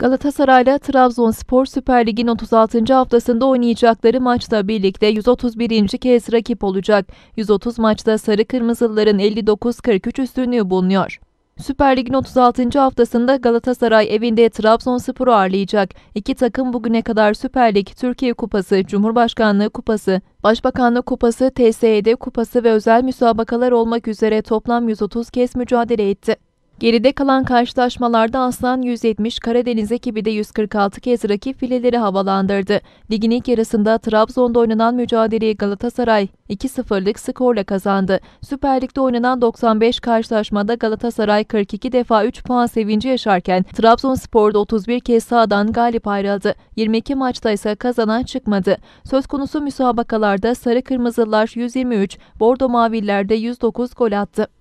Galatasaray'la Trabzonspor Süper Lig'in 36. haftasında oynayacakları maçla birlikte 131. kez rakip olacak. 130 maçta Sarı Kırmızılıların 59-43 üstünlüğü bulunuyor. Süper Lig'in 36. haftasında Galatasaray evinde Trabzonspor'u ağırlayacak. İki takım bugüne kadar Süper Lig, Türkiye Kupası, Cumhurbaşkanlığı Kupası, Başbakanlık Kupası, TSED Kupası ve özel müsabakalar olmak üzere toplam 130 kez mücadele etti. Geride kalan karşılaşmalarda Aslan 170, Karadeniz ekibi de 146 kez rakip fileleri havalandırdı. Ligin ilk yarısında Trabzon'da oynanan mücadeleyi Galatasaray 2-0'lık skorla kazandı. Süper Lig'de oynanan 95 karşılaşmada Galatasaray 42 defa 3 puan sevinci yaşarken Trabzonspor'da 31 kez sağdan galip ayrıldı. 22 maçta ise kazanan çıkmadı. Söz konusu müsabakalarda Sarı Kırmızılar 123, Bordo Maviller 109 gol attı.